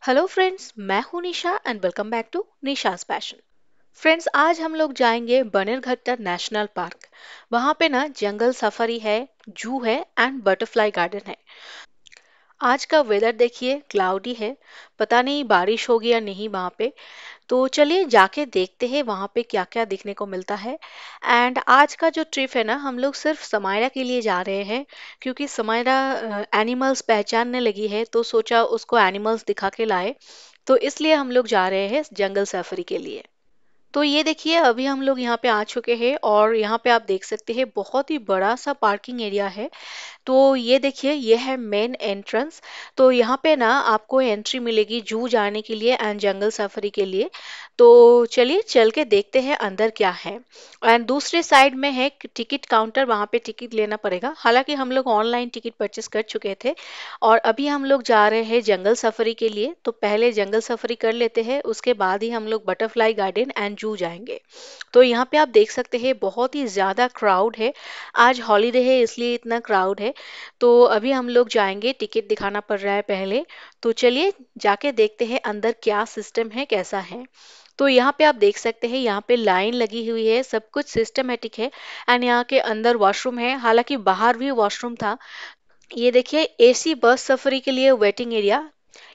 Hello friends, मैं हूं Nisha and welcome back to Nisha's Passion. Friends आज हम लोग जाएंगे घट्टर नेशनल पार्क वहाँ पे ना जंगल सफारी है जू है एंड बटरफ्लाई गार्डन है आज का वेदर देखिए क्लाउडी है पता नहीं बारिश होगी या नहीं वहाँ पे तो चलिए जाके देखते हैं वहाँ पे क्या क्या देखने को मिलता है एंड आज का जो ट्रिप है ना हम लोग सिर्फ समायरा के लिए जा रहे हैं क्योंकि समायरा एनिमल्स पहचानने लगी है तो सोचा उसको एनिमल्स दिखा के लाए तो इसलिए हम लोग जा रहे हैं जंगल सफरी के लिए तो ये देखिए अभी हम लोग यहाँ पे आ चुके हैं और यहाँ पे आप देख सकते हैं बहुत ही बड़ा सा पार्किंग एरिया है तो ये देखिए ये है मेन एंट्रेंस तो यहाँ पे ना आपको एंट्री मिलेगी जू जाने के लिए एंड जंगल सफरी के लिए तो चलिए चल के देखते हैं अंदर क्या है एंड दूसरे साइड में है टिकट काउंटर वहाँ पे टिकट लेना पड़ेगा हालांकि हम लोग ऑनलाइन टिकट परचेस कर चुके थे और अभी हम लोग जा रहे हैं जंगल सफरी के लिए तो पहले जंगल सफरी कर लेते हैं उसके बाद ही हम लोग बटरफ्लाई गार्डन एंड जू जाएंगे तो यहाँ पे आप देख सकते हैं बहुत ही ज़्यादा क्राउड है आज हॉलीडे है इसलिए इतना क्राउड है तो अभी हम लोग जाएंगे टिकट दिखाना पड़ रहा है पहले तो चलिए जाके देखते हैं अंदर क्या सिस्टम है कैसा है तो यहाँ पे आप देख सकते हैं यहाँ पे लाइन लगी हुई है सब कुछ सिस्टमेटिक है एंड यहाँ के अंदर वॉशरूम है हालांकि बाहर भी वॉशरूम था ये देखिए एसी बस सफरी के लिए वेटिंग एरिया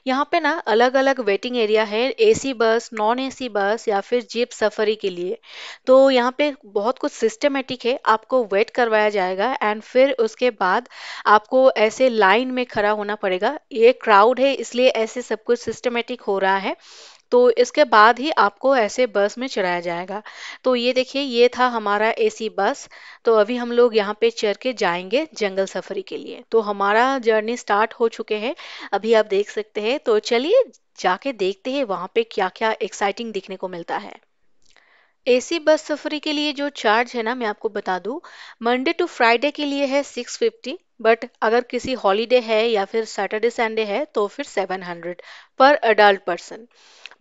यहाँ पे ना अलग अलग वेटिंग एरिया है AC bus non AC bus या फिर जीप सफरी के लिए तो यहाँ पे बहुत कुछ सिस्टमेटिक है आपको वेट करवाया जाएगा एंड फिर उसके बाद आपको ऐसे लाइन में खड़ा होना पड़ेगा ये क्राउड है इसलिए ऐसे सब कुछ सिस्टमेटिक हो रहा है तो इसके बाद ही आपको ऐसे बस में चढ़ाया जाएगा तो ये देखिए ये था हमारा एसी बस तो अभी हम लोग यहाँ पे चढ़ के जाएंगे जंगल सफरी के लिए तो हमारा जर्नी स्टार्ट हो चुके हैं अभी आप देख सकते हैं तो चलिए जाके देखते हैं वहाँ पे क्या क्या एक्साइटिंग दिखने को मिलता है एसी बस सफरी के लिए जो चार्ज है ना मैं आपको बता दूं मंडे टू फ्राइडे के लिए है सिक्स फिफ्टी बट अगर किसी हॉलीडे है या फिर सैटरडे संडे है तो फिर सेवन हंड्रेड पर अडल्ट पर्सन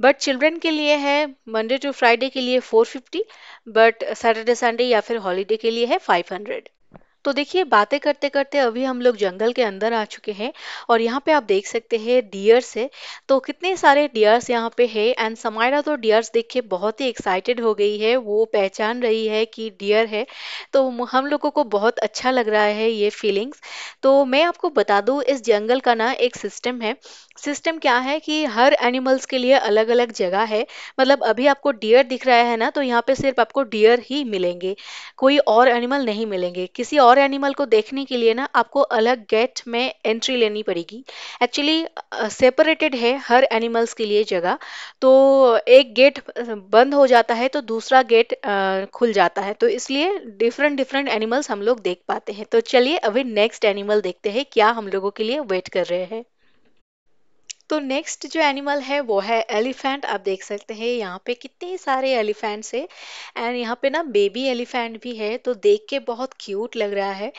बट चिल्ड्रन के लिए है मंडे टू फ्राइडे के लिए four fifty but Saturday Sunday या फिर हॉलीडे के लिए है फाइव हंड्रेड तो देखिए बातें करते करते अभी हम लोग जंगल के अंदर आ चुके हैं और यहाँ पे आप देख सकते हैं डियर्स है तो कितने सारे डियर्स यहाँ पे है एंड समायरा तो डियर्स देख के बहुत ही एक्साइटेड हो गई है वो पहचान रही है कि डियर है तो हम लोगों को बहुत अच्छा लग रहा है ये फीलिंग्स तो मैं आपको बता दूँ इस जंगल का ना एक सिस्टम है सिस्टम क्या है कि हर एनिमल्स के लिए अलग अलग जगह है मतलब अभी आपको डियर दिख रहा है ना तो यहाँ पे सिर्फ आपको डियर ही मिलेंगे कोई और एनिमल नहीं मिलेंगे किसी और और एनिमल को देखने के लिए ना आपको अलग गेट में एंट्री लेनी पड़ेगी एक्चुअली सेपरेटेड है हर एनिमल्स के लिए जगह तो एक गेट बंद हो जाता है तो दूसरा गेट खुल जाता है तो इसलिए डिफरेंट डिफरेंट एनिमल्स हम लोग देख पाते हैं तो चलिए अभी नेक्स्ट एनिमल देखते हैं क्या हम लोगों के लिए वेट कर रहे हैं तो नेक्स्ट जो एनिमल है वो है एलिफेंट आप देख सकते हैं यहाँ पे कितने सारे एलिफेंट्स है एंड यहाँ पे ना बेबी एलिफेंट भी है तो देख के बहुत क्यूट लग रहा है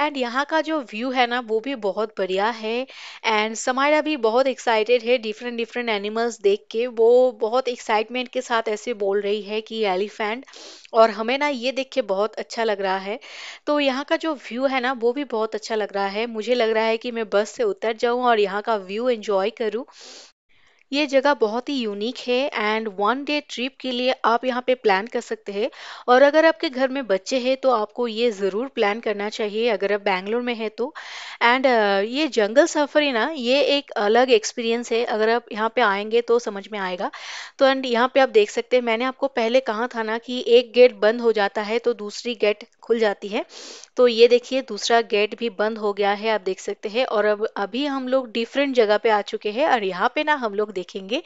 एंड यहाँ का जो व्यू है ना वो भी बहुत बढ़िया है एंड समायरा भी बहुत एक्साइटेड है डिफरेंट डिफरेंट एनिमल्स देख के वो बहुत एक्साइटमेंट के साथ ऐसे बोल रही है कि एलिफेंट और हमें ना ये देख के बहुत अच्छा लग रहा है तो यहाँ का जो व्यू है ना वो भी बहुत अच्छा लग रहा है मुझे लग रहा है कि मैं बस से उतर जाऊँ और यहाँ का व्यू एंजॉय करूँ Brasil ये जगह बहुत ही यूनिक है एंड वन डे ट्रिप के लिए आप यहाँ पे प्लान कर सकते हैं और अगर आपके घर में बच्चे हैं तो आपको ये ज़रूर प्लान करना चाहिए अगर आप बैंगलोर में हैं तो एंड ये जंगल सफरी ना ये एक अलग एक्सपीरियंस है अगर आप यहाँ पे आएंगे तो समझ में आएगा तो एंड यहाँ पे आप देख सकते हैं मैंने आपको पहले कहा था ना कि एक गेट बंद हो जाता है तो दूसरी गेट खुल जाती है तो ये देखिए दूसरा गेट भी बंद हो गया है आप देख सकते हैं और अब अभी हम लोग डिफरेंट जगह पे आ चुके हैं और यहाँ पे ना हम लोग देखेंगे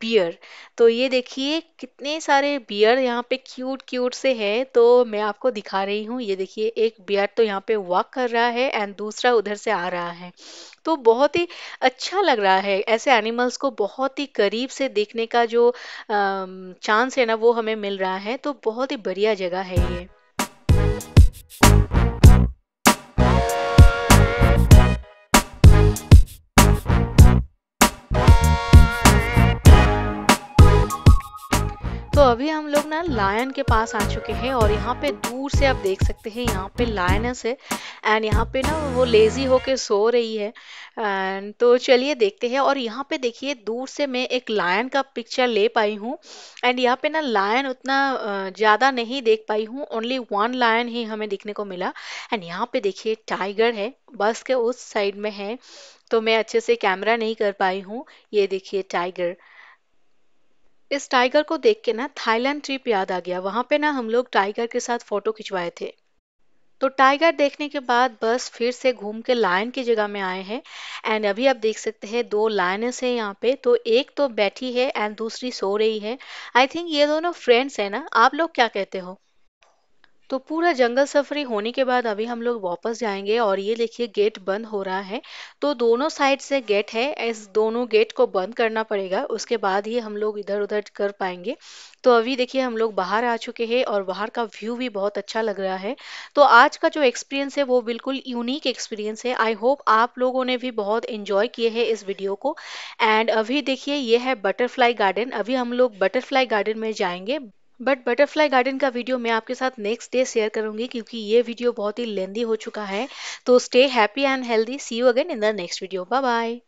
बियर तो ये देखिए कितने सारे बियर यहाँ पे क्यूट क्यूट से है तो मैं आपको दिखा रही हूँ ये देखिए एक बियर तो यहाँ पे वॉक कर रहा है एंड दूसरा उधर से आ रहा है तो बहुत ही अच्छा लग रहा है ऐसे एनिमल्स को बहुत ही करीब से देखने का जो चांस है ना वो हमें मिल रहा है तो बहुत ही बढ़िया जगह है ये अभी हम लोग ना लायन के पास आ चुके हैं और यहाँ पे दूर से आप देख सकते हैं यहाँ पे लायनस है एंड यहाँ पे ना वो लेजी होके सो रही है एंड तो चलिए देखते हैं और यहाँ पे देखिए दूर से मैं एक लायन का पिक्चर ले पाई हूँ एंड यहाँ पे ना लायन उतना ज़्यादा नहीं देख पाई हूँ ओनली वन लायन ही हमें देखने को मिला एंड यहाँ पे देखिए टाइगर है बस के उस साइड में है तो मैं अच्छे से कैमरा नहीं कर पाई हूँ ये देखिए टाइगर इस टाइगर को देख के ना थाईलैंड ट्रिप याद आ गया वहाँ पे ना हम लोग टाइगर के साथ फोटो खिंचवाए थे तो टाइगर देखने के बाद बस फिर से घूम के लायन की जगह में आए हैं एंड अभी आप देख सकते हैं दो लायनस हैं यहाँ पे तो एक तो बैठी है एंड दूसरी सो रही है आई थिंक ये दोनों फ्रेंड्स हैं ना आप लोग क्या कहते हो तो पूरा जंगल सफरी होने के बाद अभी हम लोग वापस जाएंगे और ये देखिए गेट बंद हो रहा है तो दोनों साइड से गेट है इस दोनों गेट को बंद करना पड़ेगा उसके बाद ही हम लोग इधर उधर कर पाएंगे तो अभी देखिए हम लोग बाहर आ चुके हैं और बाहर का व्यू भी बहुत अच्छा लग रहा है तो आज का जो एक्सपीरियंस है वो बिल्कुल यूनिक एक्सपीरियंस है आई होप आप लोगों ने भी बहुत इंजॉय किए हैं इस वीडियो को एंड अभी देखिए ये है बटरफ्लाई गार्डन अभी हम लोग बटरफ्लाई गार्डन में जाएंगे बट बटरफ्लाई गार्डन का वीडियो मैं आपके साथ नेक्स्ट डे शेयर करूंगी क्योंकि ये वीडियो बहुत ही लेंदी हो चुका है तो stay happy and healthy see you again in the next video bye bye